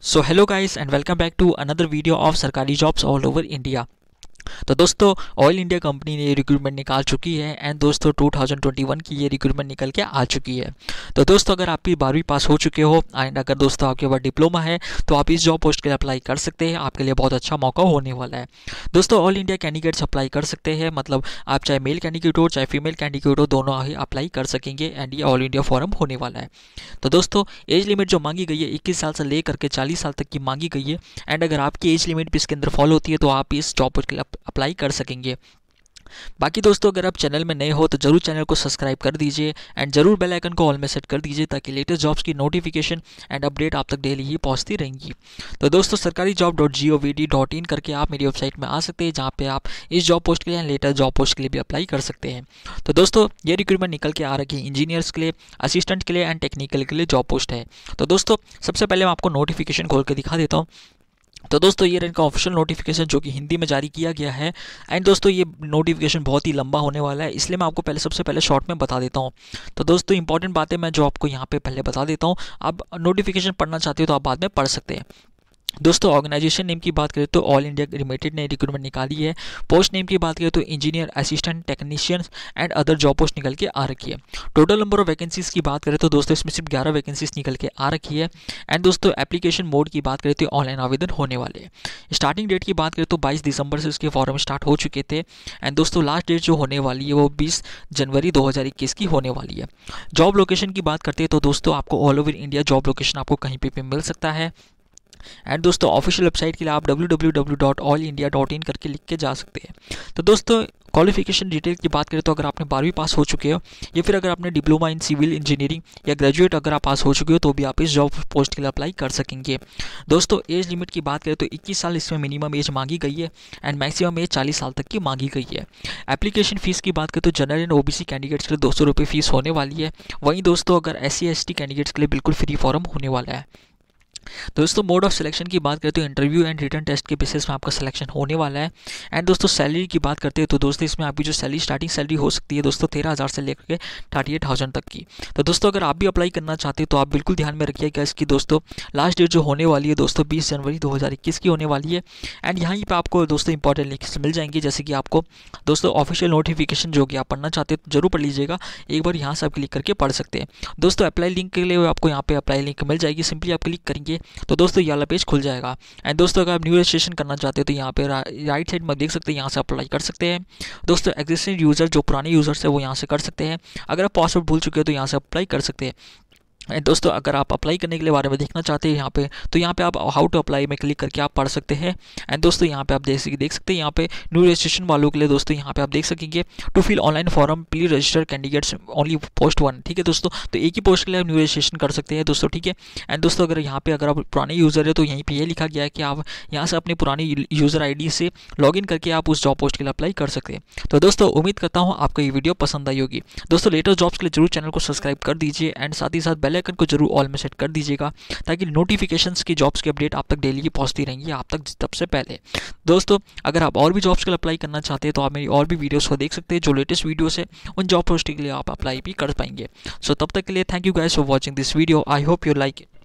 So hello guys and welcome back to another video of Sarkari jobs all over India. तो दोस्तों oil India company ने ये recruitment निकाल चुकी है एंड दोस्तों 2021 की ये रिक्रूटमेंट निकल के आ चुकी है तो दोस्तों अगर आपकी बारहवीं पास हो चुके हो एंड अगर दोस्तों आपके पास डिप्लोमा है तो आप इस जॉब पोस्ट के लिए अप्लाई कर सकते हैं आपके लिए बहुत अच्छा मौका होने वाला है दोस्तों ऑल इंडिया कैंडिडेट्स अप्लाई कर सकते हैं मतलब आप चाहे मेल कैंडिडेट हो चाहे फीमेल कैंडिडेट हो दोनों ही अप्लाई कर सकेंगे एंड ये ऑल इंडिया फॉरम होने वाला है तो दोस्तों एज लिमिट जो मांगी गई है इक्कीस साल से लेकर के चालीस साल तक की मांगी गई है एंड अगर आपकी एज लिमिट भी इसके अंदर फॉलो होती है तो आप इस जॉब पोस्ट के लिए अप्लाई कर सकेंगे बाकी दोस्तों अगर आप चैनल में नए हो तो जरूर चैनल को सब्सक्राइब कर दीजिए एंड जरूर बेल आइकन को ऑल में सेट कर दीजिए ताकि लेटेस्ट जॉब्स की नोटिफिकेशन एंड अपडेट आप तक डेली ही पहुंचती रहेंगी तो दोस्तों सरकारी job dot G O V D dot in करके आप मेरी वेबसाइट में आ सकते हैं जहाँ पर आप इस जॉब पोस्ट के लिए लेटेस्ट जॉब पोस्ट के लिए भी अप्लाई कर सकते हैं तो दोस्तों ये रिक्रूटमेंट निकल के आ रही है इंजीनियर्स के लिए असिस्टेंट के लिए एंड टेक्निकल के लिए जॉब पोस्ट है तो दोस्तों सबसे पहले मैं आपको नोटिफिकेशन खोल के दिखा देता हूँ तो दोस्तों ये इनका ऑफिशियल नोटिफिकेशन जो कि हिंदी में जारी किया गया है एंड दोस्तों ये नोटिफिकेशन बहुत ही लंबा होने वाला है इसलिए मैं आपको पहले सबसे पहले शॉर्ट में बता देता हूँ तो दोस्तों इंपॉर्टेंट बातें मैं जो आपको यहाँ पे पहले बता देता हूँ आप नोटिफिकेशन पढ़ना चाहते हो तो आप बाद में पढ़ सकते हैं दोस्तों ऑर्गेनाइजेशन नेम की बात करें तो ऑल इंडिया लिमिटेड ने रिक्रूटमेंट निकाली है पोस्ट नेम की बात करें तो engineer assistant technician and other job post निकल के आ रखी है टोटल नंबर ऑफ वैकेंसीज की बात करें तो दोस्तों इसमें सिर्फ ग्यारह वैकेंसीज निकल के आ रखी है एंड दोस्तों एप्लीकेशन मोड की बात करें तो ऑनलाइन आवेदन होने वाले हैं स्टार्टिंग डेट की बात करें तो बाईस दिसंबर से उसके फॉर्म स्टार्ट हो चुके थे एंड दोस्तों लास्ट डेट जो होने वाली है वो बीस जनवरी दो की होने वाली है जॉब लोकेशन की बात करते हैं तो दोस्तों आपको all over India job location आपको कहीं पर भी मिल सकता है एंड दोस्तों ऑफिशियल वेबसाइट के लिए आप www.allindia.in करके लिख के जा सकते हैं तो दोस्तों क्वालिफिकेशन डिटेल की बात करें तो अगर आपने बारहवीं पास हो चुके हो या फिर अगर आपने डिप्लोमा इन सिविल इंजीनियरिंग या ग्रेजुएट अगर आप पास हो चुके हो तो भी आप इस जॉब पोस्ट के लिए अप्लाई कर सकेंगे दोस्तों एज लिमिट की बात करें तो 21 साल इसमें मिनिमम एज मांगी गई है एंड मैक्सिमम एज 40 साल तक की मांगी गई है एप्लीकेशन फीस की बात करें तो जनरल एंड ओ कैंडिडेट्स के लिए दो फीस होने वाली है वहीं दोस्तों अगर एस सी कैंडिडेट्स के लिए बिल्कुल फ्री फॉर्म होने वाला है तो दोस्तों मोड ऑफ सिलेक्शन की बात करें तो इंटरव्यू एंड रिटर्न टेस्ट के बेसिस में आपका सिलेक्शन होने वाला है एंड दोस्तों सैलरी की बात करते हैं तो दोस्तों इसमें आपकी जो सैलरी स्टार्टिंग सैलरी हो सकती है दोस्तों तेरह हज़ार से लेकर के थर्टी एट थाउजेंड तक की तो दोस्तों अगर आप भी अप्लाई करना चाहते हो तो आप बिल्कुल ध्यान में रखिएगा इसकी दोस्तों लास्ट डेट जो होने वाली है दोस्तों बीस जनवरी दो हज़ार इक्कीस की होने वाली है एंड यहीं पर आपको दोस्तों इंपॉर्टेंट लिंक्स मिल जाएंगे जैसे कि आपको दोस्तों ऑफिशियल नोटिफिकेशन जो कि आप पढ़ना चाहते हो तो जरूर पढ़ लीजिएगा एक बार यहाँ से आप क्लिक करके पढ़ सकते हैं दोस्तों अप्लाई लिंक के लिए आपको यहाँ पर अप्लाई लिंक मिल जाएगी सिंपली आप क्लिक करेंगे तो दोस्तों ये वाला पेज खुल जाएगा एंड दोस्तों अगर आप न्यू रजिस्ट्रेशन करना चाहते हो तो यहाँ पे रा, राइट साइड में देख सकते हैं यहाँ से अप्लाई कर सकते हैं दोस्तों एग्जिस्टिंग यूज़र जो पुराने यूज़र्स है वो यहाँ से कर सकते हैं अगर आप पासवर्ड भूल चुके हो तो यहाँ से अप्लाई कर सकते हैं दोस्तों अगर आप अप्लाई करने के लिए बारे में देखना चाहते हैं यहाँ पे तो यहाँ पे आप हाउ टू अप्लाई में क्लिक करके आप पढ़ सकते हैं एंड दोस्तों यहाँ पे आप देख देख सकते हैं यहाँ पे न्यू रजिस्ट्रेशन वालों के लिए दोस्तों यहाँ पे आप देख सकेंगे to fill online form please register candidates only post one ठीक है दोस्तों तो एक ही पोस्ट के लिए आप न्यू रजिस्ट्रेशन कर सकते हैं दोस्तों ठीक है एंड दोस्तों अगर यहाँ पे अगर आप पुराने यूज़र है तो यहीं पर यह लिखा गया है कि आप यहाँ से अपने पुराने यूज़र आई से लॉग करके आप उस जॉब पोस्ट के लिए अप्लाई कर सकते हैं तो दोस्तों उम्मीद करता हूँ आपको ये वीडियो पसंद आई होगी दोस्तों लेटेस्ट जॉब्स के लिए जरूर चैनल को सब्सक्राइब कर दीजिए एंड साथ ही साथ बेल आइकन को जरूर ऑल में सेट कर दीजिएगा ताकि नोटिफिकेशन की जॉब्स की अपडेट आप तक डेली की पहुंचती रहेंगी आप तक सबसे पहले दोस्तों अगर आप और भी जॉब्स के लिए अप्लाई करना चाहते हैं तो आप मेरी और भी वीडियोस को देख सकते हैं जो लेटेस्ट वीडियोस है उन जॉब पोस्टिंग के लिए आप अप्लाई भी कर पाएंगे सो so, तब तक के लिए thank you guys for watching this video I hope you like it